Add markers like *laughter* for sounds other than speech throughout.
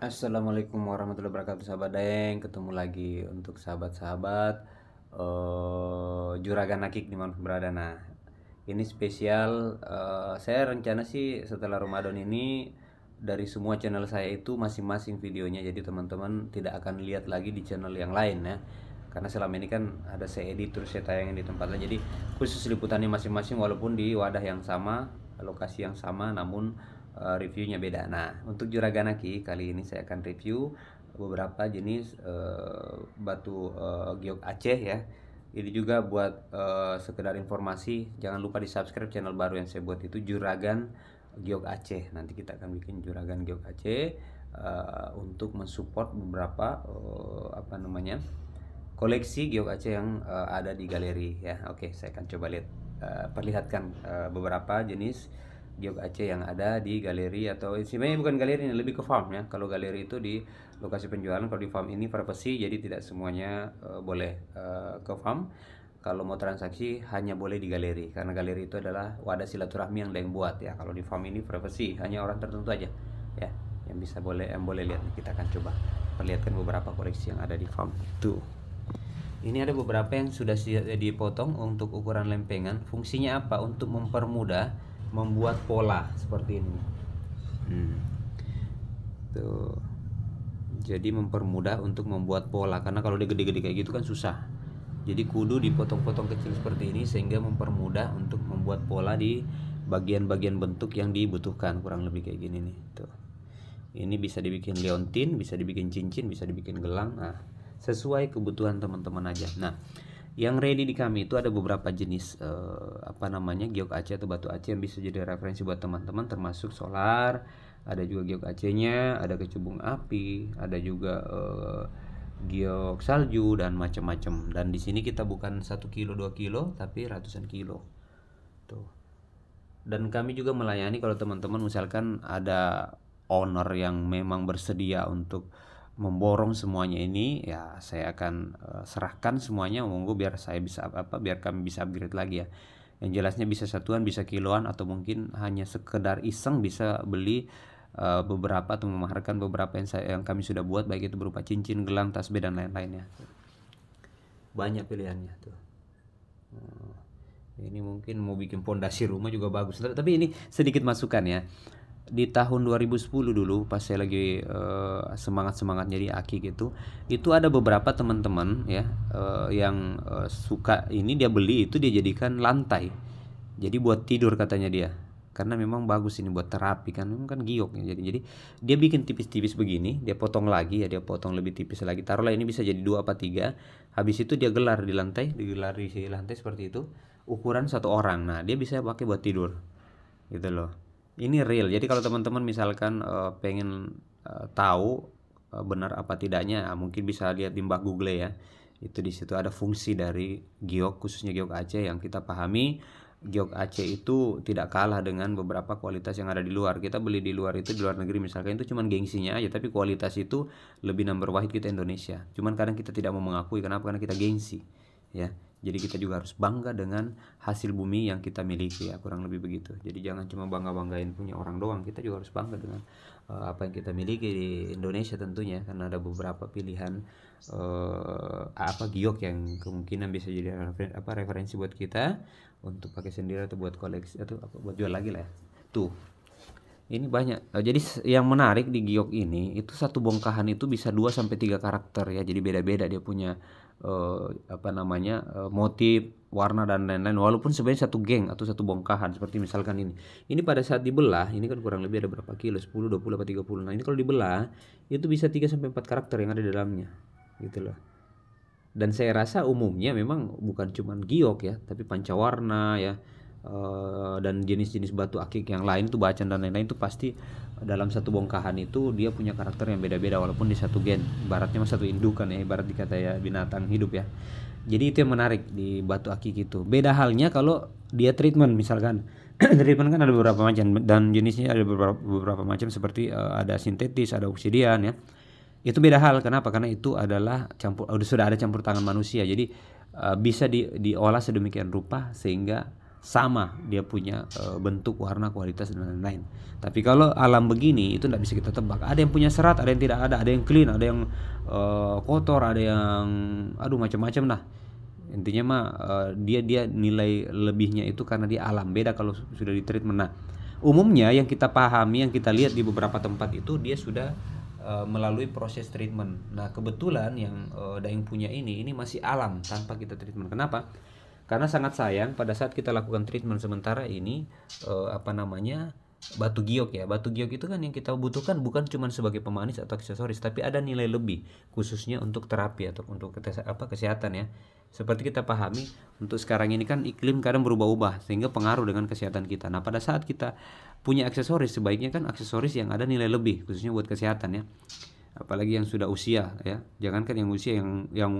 Assalamualaikum warahmatullahi wabarakatuh sahabat Daeng ketemu lagi untuk sahabat-sahabat uh, juragan nakik mana berada nah ini spesial uh, saya rencana sih setelah Ramadan ini dari semua channel saya itu masing-masing videonya jadi teman-teman tidak akan lihat lagi di channel yang lain ya karena selama ini kan ada saya edit terus saya tayangin di tempatnya. jadi khusus liputannya masing-masing walaupun di wadah yang sama lokasi yang sama namun Eh, reviewnya beda. Nah, untuk Juraganaki kali ini saya akan review beberapa jenis uh, batu uh, giok Aceh ya. Ini juga buat uh, sekedar informasi, jangan lupa di subscribe channel baru yang saya buat itu Juragan Giok Aceh. Nanti kita akan bikin Juragan Giok Aceh uh, untuk mensupport beberapa uh, apa namanya koleksi Giok Aceh yang uh, ada di galeri ya. Oke, saya akan coba lihat uh, perlihatkan uh, beberapa jenis Giok Aceh yang ada di galeri atau sebenarnya bukan galeri ini lebih ke farm ya kalau galeri itu di lokasi penjualan kalau di farm ini privacy jadi tidak semuanya uh, boleh uh, ke farm kalau mau transaksi hanya boleh di galeri karena galeri itu adalah wadah silaturahmi yang yang buat ya kalau di farm ini privacy hanya orang tertentu aja ya yang bisa boleh yang boleh lihat nah, kita akan coba perlihatkan beberapa koleksi yang ada di farm itu. ini ada beberapa yang sudah dipotong untuk ukuran lempengan fungsinya apa untuk mempermudah membuat pola seperti ini. Hmm. Tuh. Jadi mempermudah untuk membuat pola karena kalau dia gede-gede kayak gitu kan susah. Jadi kudu dipotong-potong kecil seperti ini sehingga mempermudah untuk membuat pola di bagian-bagian bentuk yang dibutuhkan kurang lebih kayak gini nih. Tuh. Ini bisa dibikin leontin, bisa dibikin cincin, bisa dibikin gelang. Nah, sesuai kebutuhan teman-teman aja. Nah, yang ready di kami itu ada beberapa jenis eh, apa namanya giok AC atau batu AC yang bisa jadi referensi buat teman-teman termasuk solar, ada juga giok ac ada kecubung api, ada juga uh, giok salju dan macam-macam. Dan di sini kita bukan satu kilo dua kilo tapi ratusan kilo. Tuh. Dan kami juga melayani kalau teman-teman misalkan ada owner yang memang bersedia untuk memborong semuanya ini ya saya akan eh, serahkan semuanya monggo biar saya bisa apa biar kami bisa upgrade lagi ya yang jelasnya bisa satuan bisa kiloan atau mungkin hanya sekedar iseng bisa beli uh, beberapa atau memaharkan beberapa yang saya yang kami sudah buat baik itu berupa cincin gelang tasbih dan lain-lainnya banyak pilihannya tuh oh, ini mungkin mau bikin pondasi rumah juga bagus tapi ini sedikit masukan ya di tahun 2010 dulu pas saya lagi uh, eh, semangat semangat jadi Aki gitu itu ada beberapa teman-teman ya uh, yang uh, suka ini dia beli itu dia jadikan lantai jadi buat tidur katanya dia karena memang bagus ini buat terapi kan memang kan giok ya jadi jadi dia bikin tipis-tipis begini dia potong lagi ya dia potong lebih tipis lagi taruhlah ini bisa jadi dua apa tiga habis itu dia gelar di lantai digelar di lantai seperti itu ukuran satu orang nah dia bisa pakai buat tidur gitu loh ini real jadi kalau teman-teman misalkan uh, pengen uh, tahu uh, benar apa tidaknya nah, mungkin bisa lihat di mbak Google ya itu di situ ada fungsi dari giok khususnya giok Aceh yang kita pahami giok Aceh itu tidak kalah dengan beberapa kualitas yang ada di luar. Kita beli di luar itu di luar negeri misalkan itu cuman gengsinya aja, tapi kualitas itu lebih number wahid kita Indonesia. Cuman kadang kita tidak mau mengakui kenapa? Karena kita gengsi, ya. Jadi kita juga harus bangga dengan hasil bumi yang kita miliki ya kurang lebih begitu. Jadi jangan cuma bangga banggain punya orang doang. Kita juga harus bangga dengan uh, apa yang kita miliki di Indonesia tentunya karena ada beberapa pilihan uh, apa giok yang kemungkinan bisa jadi referensi, apa referensi buat kita untuk pakai sendiri atau buat koleksi atau apa, buat jual lagi lah. Ya. Tuh ini banyak eh, jadi yang menarik di giok ini itu satu bongkahan itu bisa 2 sampai tiga karakter ya jadi beda-beda dia punya uh, apa namanya uh, motif warna dan lain-lain walaupun sebenarnya satu geng atau satu bongkahan seperti misalkan ini ini pada saat dibelah ini kan kurang lebih ada berapa kilo 10 20 tiga 30 nah ini kalau dibelah itu bisa 3 sampai 4 karakter yang ada di dalamnya gitu loh dan saya rasa umumnya memang bukan cuman giok ya tapi pancawarna ya Eh, dan jenis-jenis batu akik yang lain tuh bacan dan lain-lain itu pasti dalam satu bongkahan itu dia punya karakter yang beda-beda walaupun di satu gen baratnya satu indukan ya ibarat dikata ya binatang hidup ya jadi itu yang menarik di batu akik itu beda halnya kalau dia treatment misalkan *clears throat* treatment kan ada beberapa macam dan jenisnya ada beberapa, beberapa macam seperti uh, ada sintetis ada obsidian ya itu beda hal kenapa karena itu adalah campur sudah ada campur tangan manusia jadi uh, bisa di, diolah sedemikian rupa sehingga sama dia punya e, bentuk warna kualitas dan lain-lain tapi kalau alam begini itu tidak bisa kita tebak ada yang punya serat ada yang tidak ada ada yang clean ada yang e, kotor ada yang aduh macam-macam lah intinya mah e, dia dia nilai lebihnya itu karena dia alam beda kalau sudah di treatment nah umumnya yang kita pahami yang kita lihat di beberapa tempat itu dia sudah e, melalui proses treatment nah kebetulan yang e, yang punya ini ini masih alam tanpa kita treatment kenapa karena sangat sayang pada saat kita lakukan treatment sementara ini eh, apa namanya batu giok ya batu giok itu kan yang kita butuhkan bukan cuma sebagai pemanis atau aksesoris tapi ada nilai lebih khususnya untuk terapi atau untuk apa kesehatan ya seperti kita pahami untuk sekarang ini kan iklim kadang berubah-ubah sehingga pengaruh dengan kesehatan kita nah pada saat kita punya aksesoris sebaiknya kan aksesoris yang ada nilai lebih khususnya buat kesehatan ya apalagi yang sudah usia ya jangankan yang usia yang yang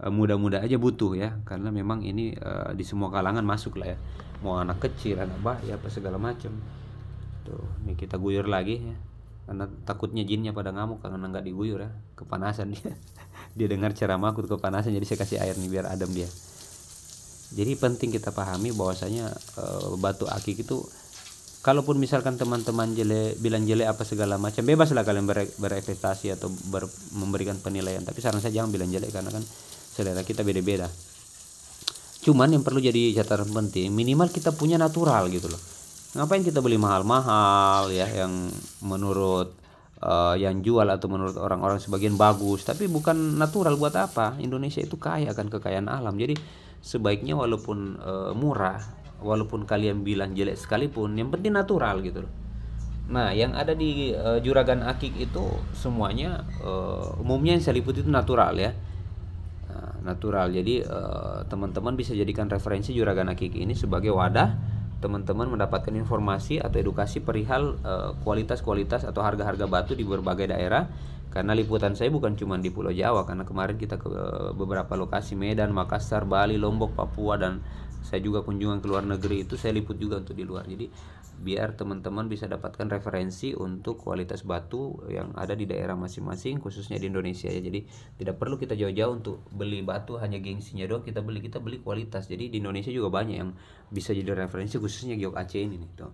Eh, muda-muda aja butuh ya karena memang ini uh, di semua kalangan masuk lah ya mau anak kecil anak bah ya apa segala macam tuh ini kita guyur lagi ya karena takutnya jinnya pada ngamuk karena nggak diguyur ya kepanasan dia *laughs* dia dengar ceramah aku kepanasan jadi saya kasih air nih biar adem dia jadi penting kita pahami bahwasanya uh, batu akik itu kalaupun misalkan teman-teman jele bilang jele apa segala macam bebas lah kalian bere, atau ber, memberikan penilaian tapi saran saya jangan bilang jele karena kan selera kita beda-beda cuman yang perlu jadi catatan penting minimal kita punya natural gitu loh ngapain kita beli mahal-mahal ya yang menurut uh, yang jual atau menurut orang-orang sebagian bagus tapi bukan natural buat apa Indonesia itu kaya akan kekayaan alam jadi sebaiknya walaupun uh, murah walaupun kalian bilang jelek sekalipun yang penting natural gitu loh Nah, yang ada di uh, juragan akik itu semuanya uh, umumnya yang saya liput itu natural ya natural. Jadi eh, teman-teman bisa jadikan referensi Juragan Akiki ini sebagai wadah teman-teman mendapatkan informasi atau edukasi perihal eh, kualitas-kualitas atau harga-harga batu di berbagai daerah. Karena liputan saya bukan cuma di Pulau Jawa, karena kemarin kita ke eh, beberapa lokasi Medan, Makassar, Bali, Lombok, Papua dan saya juga kunjungan ke luar negeri itu saya liput juga untuk di luar. Jadi biar teman-teman bisa dapatkan referensi untuk kualitas batu yang ada di daerah masing-masing khususnya di Indonesia ya jadi tidak perlu kita jauh-jauh untuk beli batu hanya gengsinya doang kita beli kita beli kualitas jadi di Indonesia juga banyak yang bisa jadi referensi khususnya giok Aceh ini nih tuh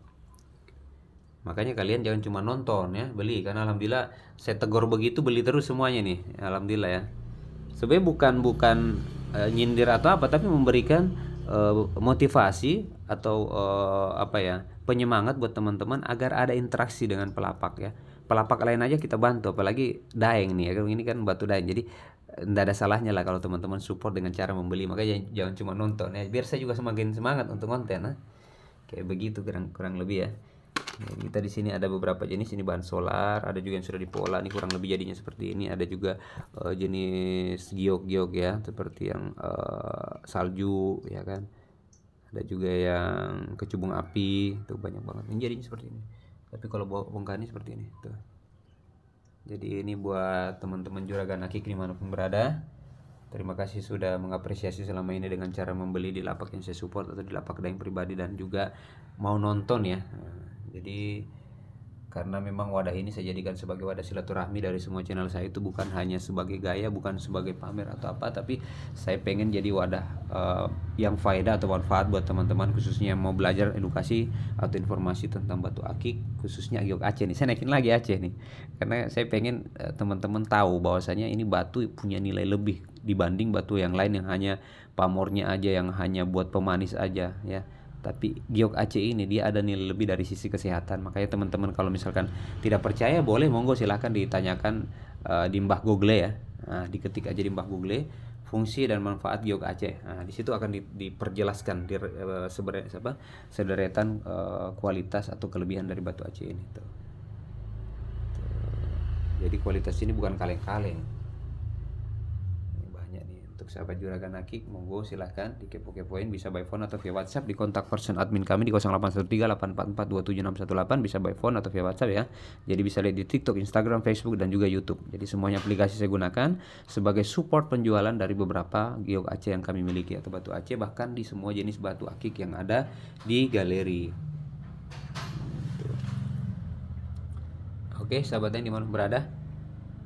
makanya kalian jangan cuma nonton ya beli karena alhamdulillah saya tegur begitu beli terus semuanya nih alhamdulillah ya sebenarnya bukan bukan e, nyindir atau apa tapi memberikan e, motivasi atau e, apa ya penyemangat buat teman-teman agar ada interaksi dengan pelapak ya pelapak lain aja kita bantu apalagi daeng nih ya kan ini kan batu daeng jadi tidak eh, ada salahnya lah kalau teman-teman support dengan cara membeli makanya jangan, cuma nonton ya biar saya juga semakin semangat untuk konten nah kayak begitu kurang kurang lebih ya nah, kita di sini ada beberapa jenis ini bahan solar ada juga yang sudah dipola ini kurang lebih jadinya seperti ini ada juga uh, jenis giok-giok ya seperti yang uh, salju ya kan ada juga yang kecubung api tuh banyak banget ini jadinya seperti ini tapi kalau ini seperti ini tuh jadi ini buat teman-teman juragan akik dimanapun berada terima kasih sudah mengapresiasi selama ini dengan cara membeli di lapak yang saya support atau di lapak daing pribadi dan juga mau nonton ya nah, jadi karena memang wadah ini saya jadikan sebagai wadah silaturahmi dari semua channel saya itu bukan hanya sebagai gaya bukan sebagai pamer atau apa tapi saya pengen jadi wadah uh, yang faedah atau manfaat buat teman-teman khususnya yang mau belajar edukasi atau informasi tentang batu akik khususnya giok Aceh nih saya naikin lagi Aceh nih karena saya pengen teman eh, teman-teman tahu bahwasanya ini batu punya nilai lebih dibanding batu yang lain yang hanya pamornya aja yang hanya buat pemanis aja ya tapi giok Aceh ini dia ada nilai lebih dari sisi kesehatan makanya teman-teman kalau misalkan tidak percaya boleh monggo silahkan ditanyakan uh, di Mbah Google ya nah, diketik aja di Mbah Google fungsi dan manfaat giok Aceh nah, di situ akan di, diperjelaskan di, uh, eh, apa, sederetan uh, kualitas atau kelebihan dari batu Aceh ini Tuh. jadi kualitas ini bukan kaleng-kaleng untuk sahabat juragan akik monggo silahkan dikepo-kepoin bisa by phone atau via WhatsApp di kontak person admin kami di 081384427618 bisa by phone atau via WhatsApp ya. Jadi bisa lihat di TikTok, Instagram, Facebook dan juga YouTube. Jadi semuanya aplikasi saya gunakan sebagai support penjualan dari beberapa giok Aceh yang kami miliki atau batu Aceh bahkan di semua jenis batu akik yang ada di galeri. Oke, sahabat yang dimana berada,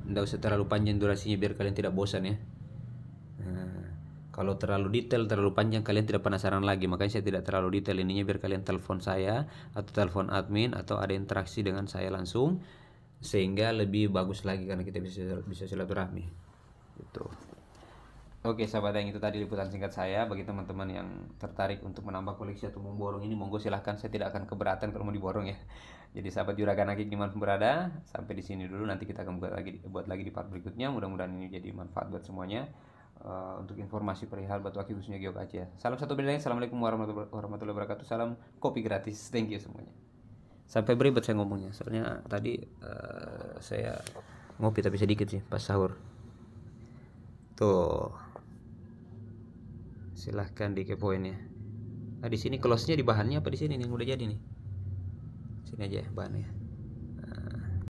tidak usah terlalu panjang durasinya biar kalian tidak bosan ya. Kalau terlalu detail, terlalu panjang kalian tidak penasaran lagi. Makanya saya tidak terlalu detail ininya biar kalian telepon saya atau telepon admin atau ada interaksi dengan saya langsung sehingga lebih bagus lagi karena kita bisa bisa silaturahmi. Itu. Oke sahabat yang itu tadi liputan singkat saya bagi teman-teman yang tertarik untuk menambah koleksi atau memborong ini monggo silahkan saya tidak akan keberatan kalau mau diborong ya. Jadi sahabat juragan akik dimanapun berada sampai di sini dulu nanti kita akan buat lagi buat lagi di part berikutnya mudah-mudahan ini jadi manfaat buat semuanya. Eh, untuk informasi perihal batu akik khususnya Giok Aceh. Ya. Salam satu beda Assalamualaikum warahmatullahi wabarakatuh. Salam kopi gratis. Thank you semuanya. Sampai beribet saya ngomongnya. Soalnya eh, tadi uh, saya ngopi tapi sedikit sih pas sahur. Tuh. Silahkan dikepoin ya. Nah, di sini close-nya di bahannya apa di sini nih? Udah jadi nih. Sini aja ya bahannya.